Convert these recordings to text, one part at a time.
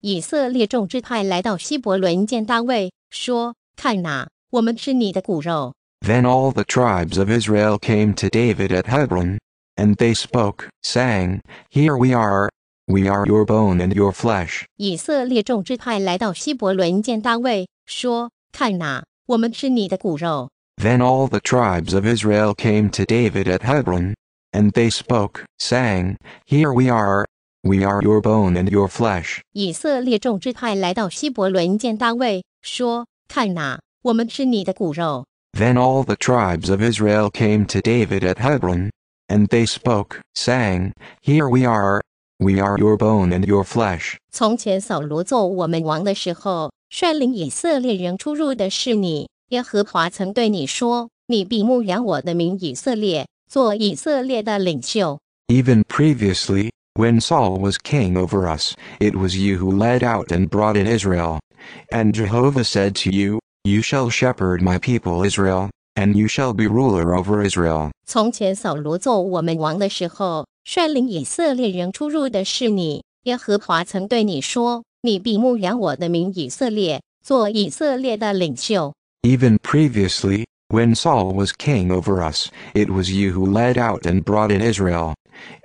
以色列众支派来到希伯伦见大卫，说：“看哪、啊，我们吃你的骨肉。” Then all the tribes of Israel came to David at Hebron, and they spoke, saying, Here we are, we are your bone and your flesh. 以色列众支派来到希伯伦见大卫，说：“看哪、啊，我们吃你的骨肉。” Then all the tribes of Israel came to David at Hebron, and they spoke, saying, Here we are, we are your bone and your flesh. Then all the tribes of Israel came to David at Hebron, and they spoke, saying, Here we are, we are your bone and your flesh. Even previously. When Saul was king over us, it was you who led out and brought in Israel. And Jehovah said to you, You shall shepherd my people Israel, and you shall be ruler over Israel. 从前扫罗做我们王的时候，率领以色列人出入的是你。耶和华曾对你说：“你必牧养我的民以色列，做以色列的领袖。” Even previously, when Saul was king over us, it was you who led out and brought in Israel.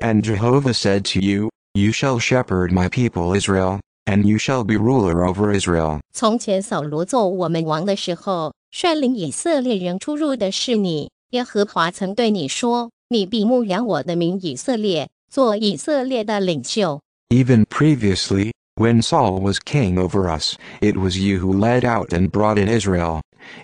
And Jehovah said to you, You shall shepherd my people Israel, and you shall be ruler over Israel. 从前扫罗做我们王的时候，率领以色列人出入的是你。耶和华曾对你说：“你必牧养我的民以色列，做以色列的领袖。” Even previously, when Saul was king over us, it was you who led out and brought in Israel.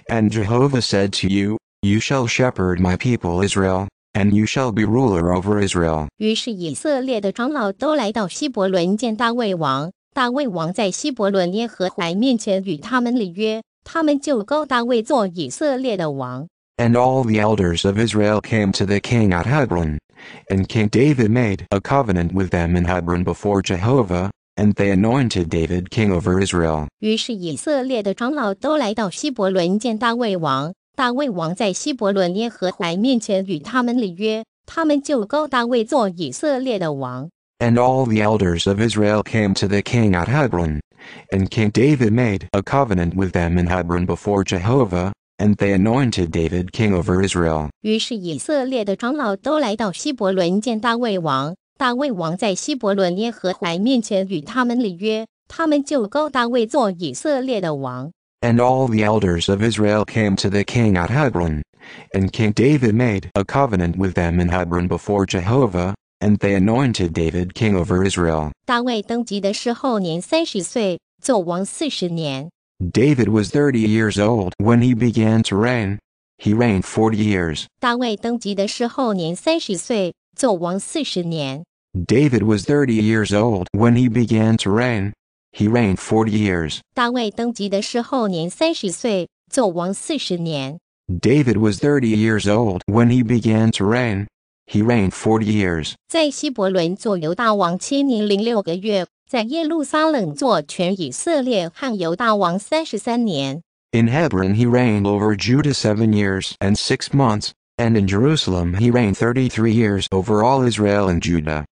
And Jehovah said to you, You shall shepherd my people Israel, and you shall be ruler over Israel. 于是以色列的长老都来到希伯伦见大卫王。大卫王在希伯伦耶和华面前与他们立约，他们就高大卫做以色列的王。And all the elders of Israel came to the king at Hebron, and King David made a covenant with them in Hebron before Jehovah, and they anointed David king over Israel. 于是以色列的长老都来到希伯伦见大卫王。大卫王在希伯伦耶和华面前与他们立约，他们就高大卫做以色列的王。And all the elders of Israel came to the king at Hebron, and King David made a covenant with them in Hebron before Jehovah, and they anointed David king over Israel. 于是以色列的长老都来到希伯伦见大卫王，大卫王在希伯伦耶和华面前与他们立约，他们就高大卫做以色列的王。And all the elders of Israel came to the king at Hebron, and King David made a covenant with them in Hebron before Jehovah, and they anointed David king over Israel. 大卫登基的时候年三十岁，做王四十年。David was thirty years old when he began to reign. He reigned forty years. 大卫登基的时候年三十岁，做王四十年。David was 30 years old when he began to reign. He reigned 40 years. David was 30 years old when he began to reign. He reigned 40 years. In Hebron he reigned over Judah seven years and six months and in Jerusalem he reigned 33 years over all Israel and Judah.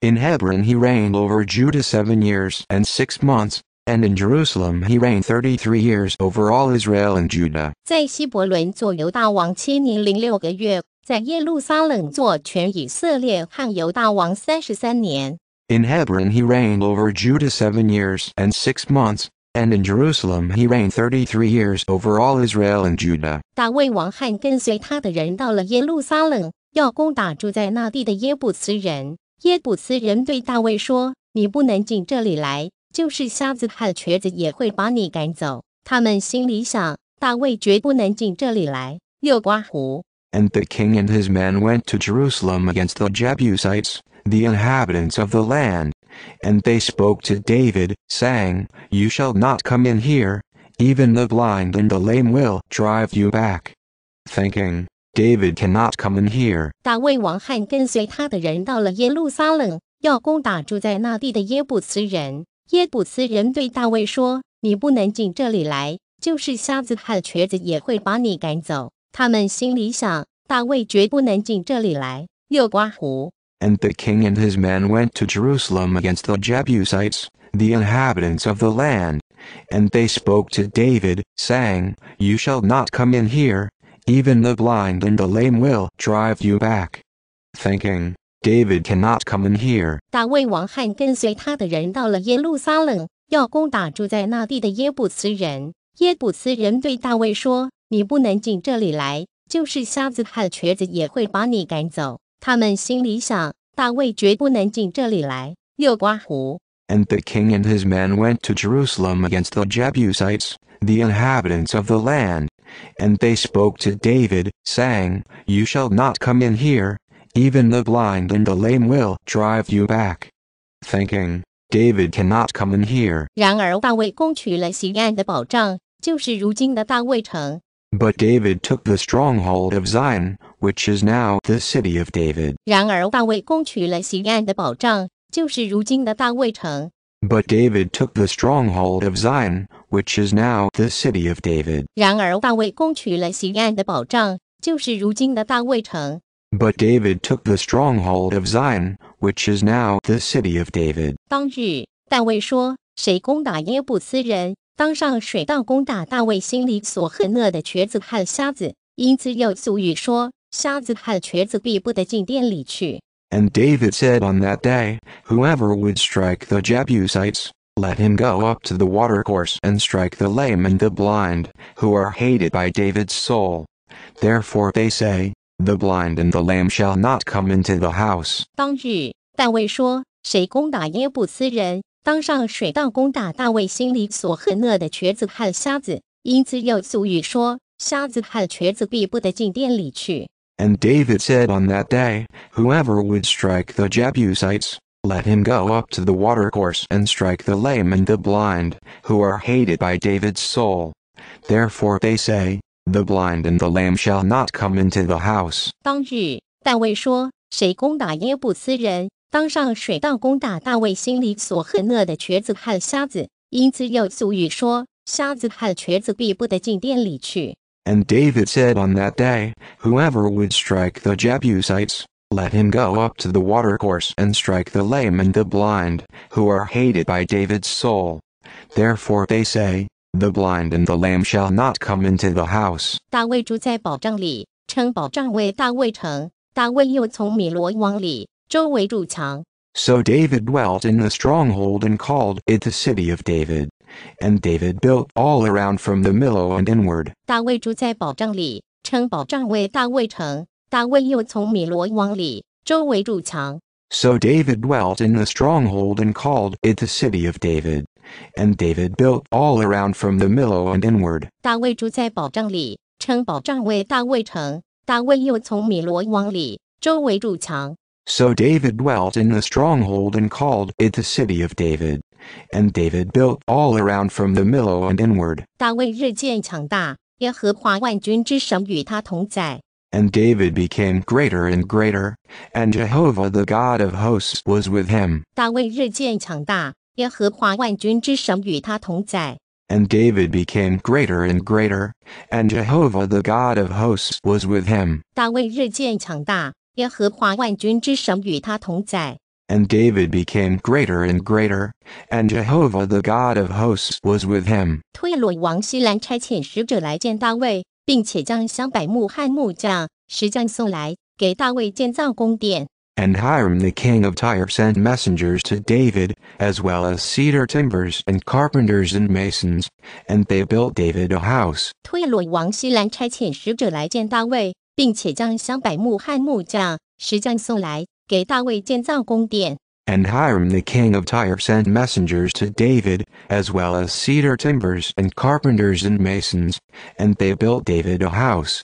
In Hebron he reigned over Judah seven years and six months, and in Jerusalem he reigned 33 years over all Israel and Judah. In Hebron he reigned over Judah seven years and six months, and in Jerusalem he reigned thirty-three years over all Israel and Judah. And the king and his men went to Jerusalem against the Jebusites, the inhabitants of the land. And they spoke to David, saying, You shall not come in here, even the blind and the lame will drive you back. Thinking, David cannot come in here. 大卫王汉跟随他的人到了耶路撒冷，要攻打住在那地的耶布斯人。耶布斯人对大卫说：“你不能进这里来，就是瞎子和瘸子也会把你赶走。”他们心里想：大卫绝不能进这里来。又刮胡。and the king and his men went to Jerusalem against the Jebusites, the inhabitants of the land. And they spoke to David, saying, You shall not come in here, even the blind and the lame will drive you back. Thinking, David cannot come in here. 大卫王汉跟随他的人到了耶路撒冷，要攻打住在那地的耶布斯人。耶布斯人对大卫说：“你不能进这里来，就是瞎子和瘸子也会把你赶走。”他们心里想：大卫绝不能进这里来，又刮胡。And the king and his men went to Jerusalem against the Jebusites, the inhabitants of the land. And they spoke to David, saying, You shall not come in here, even the blind and the lame will drive you back. Thinking, David cannot come in here. But David took the stronghold of Zion, which is now the city of David. 然而大卫攻取了西安的保障，就是如今的大卫城。But David took the stronghold of Zion, which is now the city of David. 然而大卫攻取了西安的保障，就是如今的大卫城。But David took the stronghold of Zion, which is now the city of David. 当日，大卫说：“谁攻打耶布斯人，and David said on that day, Whoever would strike the Jebusites, let him go up to the watercourse and strike the lame and the blind, who are hated by David's soul. Therefore they say, The blind and the lame shall not come into the house. 当日，大卫说：“谁攻打耶布斯人，and David said on that day, Whoever would strike the Jebusites, let him go up to the watercourse and strike the lame and the blind, who are hated by David's soul. Therefore they say, The blind and the lame shall not come into the house. 当日，大卫说：“谁攻打耶布斯人，and David said on that day, Whoever would strike the Jebusites, let him go up to the watercourse and strike the lame and the blind, who are hated by David's soul. Therefore they say, The blind and the lame shall not come into the house. 大卫住在保障里，称保障为大卫城。大卫又从米罗王里 so David dwelt in the stronghold and called it the city of David. And David built all around from the millow and inward. 大卫住在保障里，称保障为大卫城。大卫又从米罗往里周围筑墙。So David dwelt in the stronghold and called it the city of David. And David built all around from the millow and inward. 大卫住在保障里，称保障为大卫城。大卫又从米罗往里周围筑墙。so David dwelt in the stronghold and called it the city of David. And David built all around from the millow and inward. And David became greater and greater, and Jehovah the God of hosts was with him. And David became greater and greater, and Jehovah the God of hosts was with him. 大卫日渐强大。and David became greater and greater, and Jehovah the God of hosts was with him. And Hiram the king of Tyre sent messengers to David, as well as cedar timbers and carpenters and masons, and they built David a house. 并且将香柏木和木匠、石匠送来，给大卫建造宫殿。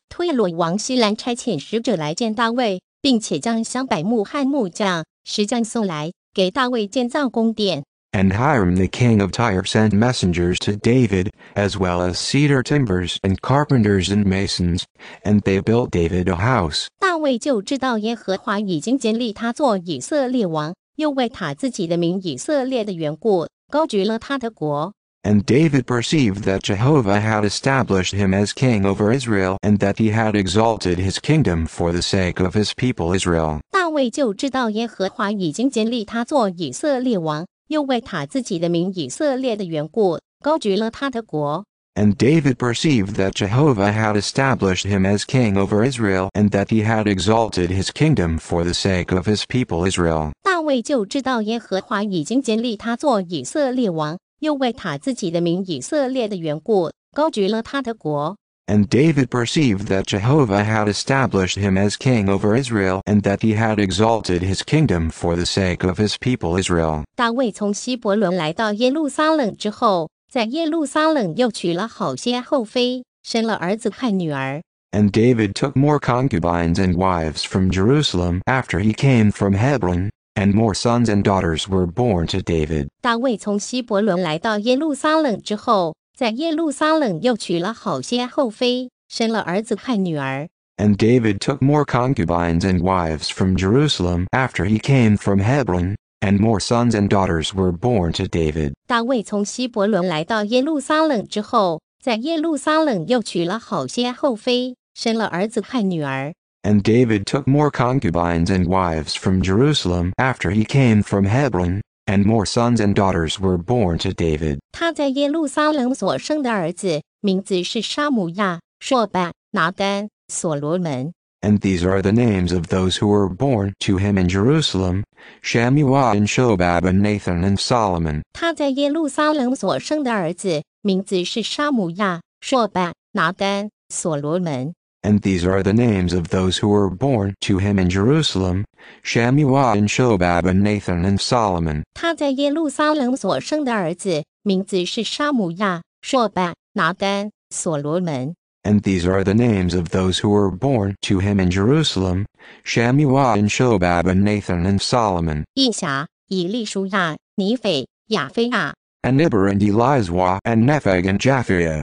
推罗王西兰差遣使者来见大卫，并且将香柏木和木匠、石匠送来，给大卫建造宫殿。and Hiram the king of Tyre sent messengers to David, as well as cedar timbers and carpenters and masons, and they built David a house. 大卫就知道耶和华已经建立他做以色列王，又为他自己的名以色列的缘故，高举了他的国。And David perceived that Jehovah had established him as king over Israel and that he had exalted his kingdom for the sake of his people Israel. 大卫就知道耶和华已经建立他做以色列王，又为他自己的名以色列的缘故高举了他的国。And David perceived that Jehovah had established him as king over Israel and that he had exalted his kingdom for the sake of his people Israel. 大卫就知道耶和华已经建立他做以色列王，又为他自己的名以色列的缘故高举了他的国。and David perceived that Jehovah had established him as king over Israel and that he had exalted his kingdom for the sake of his people Israel. 大卫从希伯伦来到耶路撒冷之后，在耶路撒冷又娶了好些后妃，生了儿子和女儿。And David took more concubines and wives from Jerusalem after he came from Hebron, and more sons and daughters were born to David. 大卫从希伯伦来到耶路撒冷之后。在耶路撒冷又娶了好些后妃，生了儿子和女儿。And David took more concubines and wives from Jerusalem after he came from Hebron, and more sons and daughters were born to David. 大卫从希伯伦来到耶路撒冷之后，在耶路撒冷又娶了好些后妃，生了儿子和女儿。And David took more concubines and wives from Jerusalem after he came from Hebron, and more sons and daughters were born to David. 他在耶路撒冷所生的儿子，名字是沙姆亚、朔巴、拿丹、所罗门。And these are the names of those who were born to him in Jerusalem, Shammua and Shobab and Nathan and Solomon. 他在耶路撒冷所生的儿子，名字是沙姆亚、朔巴、拿丹、所罗门。and these are the names of those who were born to him in Jerusalem, Shammua and Shobab and Nathan and Solomon. 他在耶路撒冷所生的儿子，名字是沙姆亚、朔巴、拿丹、所罗门。And these are the names of those who were born to him in Jerusalem, Shammua and Shobab and Nathan and Solomon. 以辖、以利舒亚、尼斐、亚非亚。And Iber and Elizwa and Nepheg and Japhia.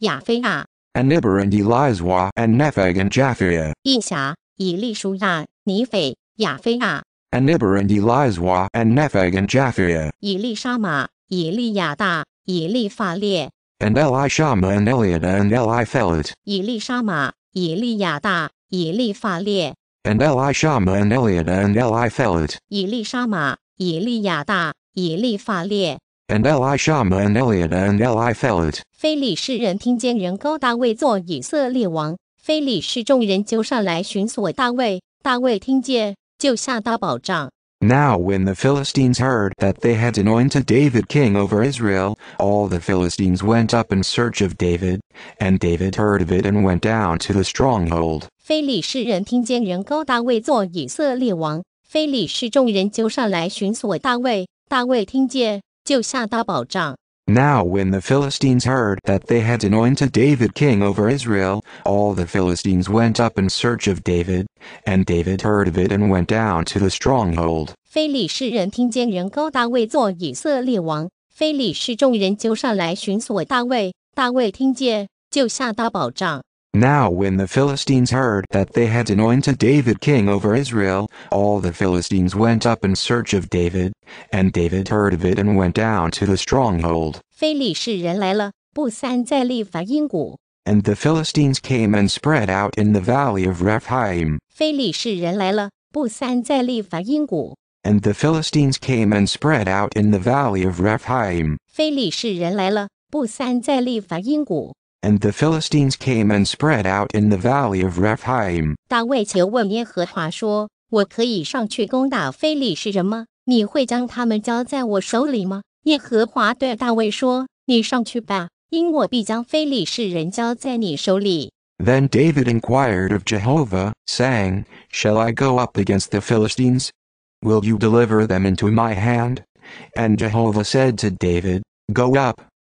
亚非亚，Anibar and Elizwa and Nefeg and Japhia，印峡、以利舒亚、尼斐、亚非亚，Anibar and Elizwa and Nefeg and Elishama and Eliada and Eliphelet，以利沙玛、以利亚大、以利法列，and Elishama and Eliada and Eliphelet，以利沙玛、以利亚大、以利法列。and Li Shama and Eliad and Li Felud。非利士人听见人高大卫做以色列王，非利士众人就上来寻索大卫。大卫听见，就下大保障。Now when the Philistines heard that they had anointed David king over Israel, all the Philistines went up in search of David, and David heard of it and went down to the stronghold. 非利士人听见人高大卫做以色列王，非利士众人就上来寻索大卫。大卫听见，now, when the Philistines heard that they had anointed David king over Israel, all the Philistines went up in search of David, and David heard of it and went down to the stronghold. 非利士人听见人高大卫做以色列王，非利士众人就上来寻索大卫。大卫听见，就下达保障。now when the Philistines heard that they had anointed David king over Israel, all the Philistines went up in search of David, and David heard of it and went down to the stronghold. And the Philistines came and spread out in the valley of Rephaim. And the Philistines came and spread out in the valley of Rephaim. And the Philistines came and spread out in the valley of Rephaim. 大卫求问耶和华说：“我可以上去攻打非利士人吗？你会将他们交在我手里吗？”耶和华对大卫说：“你上去吧，因我必将非利士人交在你手里。” Then David inquired of Jehovah, saying, Shall I go up against the Philistines? Will you deliver them into my hand? And Jehovah said to David, Go up,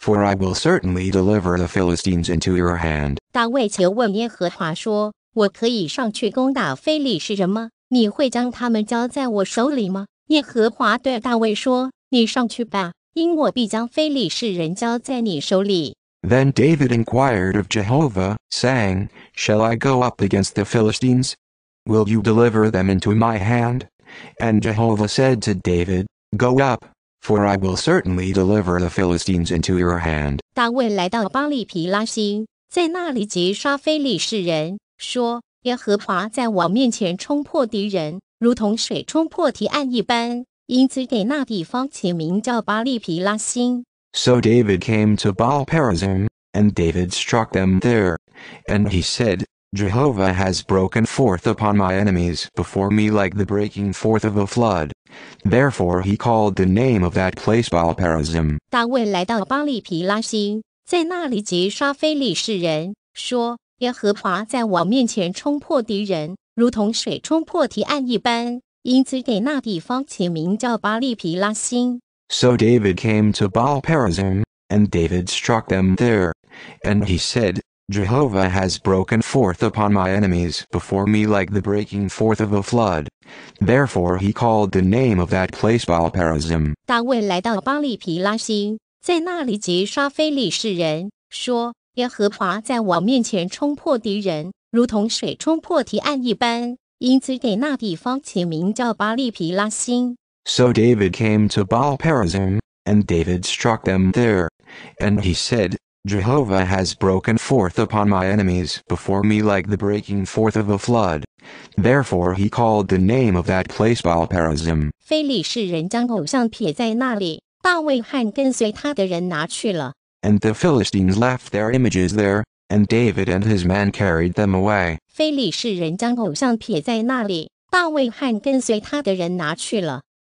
for I will certainly deliver the Philistines into your hand. hand。大卫求问耶和华说：“我可以上去攻打非利士人吗？你会将他们交在我手里吗？”耶和华对大卫说：“你上去吧，因我必将非利士人交在你手里。” Then David inquired of Jehovah, saying, Shall I go up against the Philistines? Will you deliver them into my hand? And Jehovah said to David, Go up for I will certainly deliver the Philistines into your hand。大卫来到巴利皮拉西，在那里击杀非利士人，说：“耶和华在我面前冲破敌人，如同水冲破堤岸一般。”因此给那地方起名叫巴利皮拉新。So David came to Baal Perazim, and David struck them there, and he said, Jehovah has broken forth upon my enemies before me like the breaking forth of a flood. Therefore he called the name of that place Baal-perazim. 大卫来到巴利皮拉西，在那里击杀非利士人，说：“耶和华在我面前冲破敌人，如同水冲破堤岸一般。”因此给那地方起名叫巴利皮拉新。So David came to Baal-perazim, and David struck them there, and he said, Jehovah has broken forth upon my enemies before me like the breaking forth of a flood. Therefore he called the name of that place Baal Perazim. David came to Baal Perazim, and David struck them there. And he said, Jehovah has broken forth upon my enemies before me like the breaking forth of a flood. Therefore he called the name of that place Baal-perazim. 非利士人将偶像撇在那里，大卫和跟随他的人拿去了。And the Philistines left their images there, and David and his men carried them away.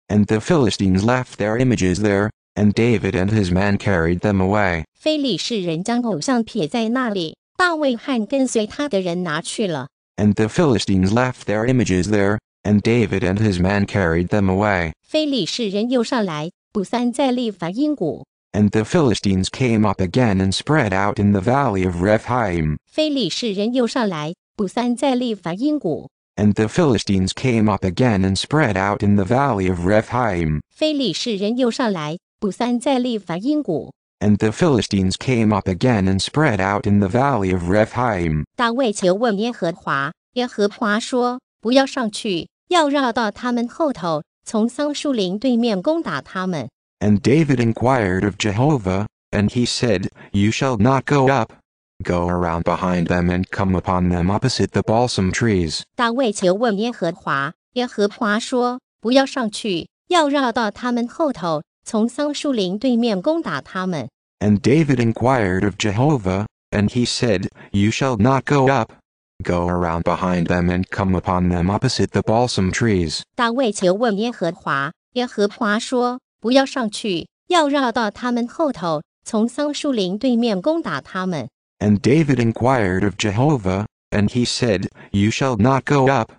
And the Philistines left their images there, and David and his men carried them away. And the Philistines left their images there, and David and his men carried them away. And the Philistines came up again and spread out in the valley of Rephaim. And the Philistines came up again and spread out in the valley of Rephaim. 非礼士人又上来，补散在利法因谷。and the Philistines came up again and spread out in the valley of Rephaim. 大卫求问耶和华，耶和华说：“不要上去，要绕到他们后头，从桑树林对面攻打他们。” And David inquired of Jehovah, and he said, You shall not go up. Go around behind them and come upon them opposite the balsam trees. 大卫求问耶和华，耶和华说：“不要上去，要绕到他们后头，从桑树林对面攻打他们。And David inquired of Jehovah, and he said, You shall not go up. Go around behind them and come upon them opposite the balsam trees. 大卫求问耶和华，耶和华说：“不要上去，要绕到他们后头，从桑树林对面攻打他们。” And David inquired of Jehovah, and he said, You shall not go up.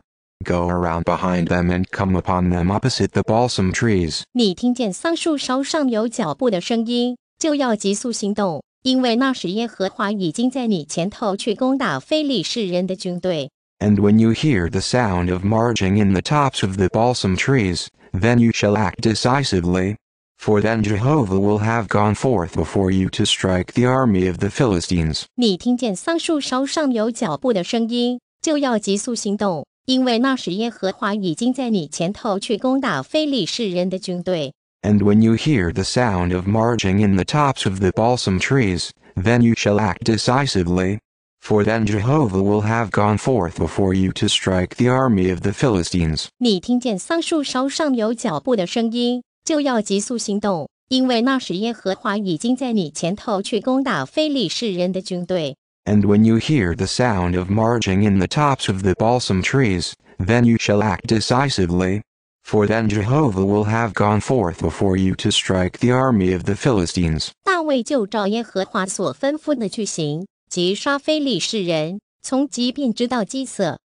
Go around behind them and come upon them opposite the balsam trees. trees。你听见桑树梢上有脚步的声音，就要急速行动，因为那时耶和华已经在你前头去攻打非利士人的军队。And when you hear the sound of marching in the tops of the balsam trees, then you shall act decisively. For then Jehovah will have gone forth before you to strike the army of the Philistines. 你听见桑树梢上有脚步的声音，就要急速行动，因为那时耶和华已经在你前头去攻打非利士人的军队。And when you hear the sound of marching in the tops of the balsam trees, then you shall act decisively. For then Jehovah will have gone forth before you to strike the army of the Philistines. 你听见桑树梢上有脚步的声音，就要急速行动，因为那时耶和华已经在你前头去攻打非利士人的军队。and when you hear the sound of marching in the tops of the balsam trees, then you shall act decisively. For then Jehovah will have gone forth before you to strike the army of the Philistines.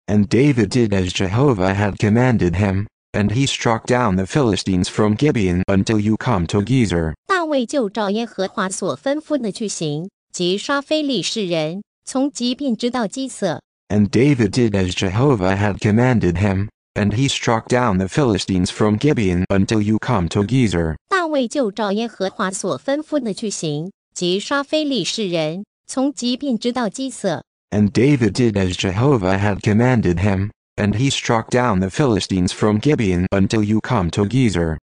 and David did as Jehovah had commanded him, and he struck down the Philistines from Gibeon until you come to Gezer. 大卫就照耶和华所吩咐的去行，及沙菲利士人，从疾病知道饥渴。And David did as Jehovah had commanded him, and he struck down the Philistines from Gibeon until you come to Gezer. 大卫就照耶和华所吩咐的去行，及沙菲利士人，从疾病知道饥渴。And David did as Jehovah had commanded him, and he struck down the Philistines from Gibeon until you come to Gezer.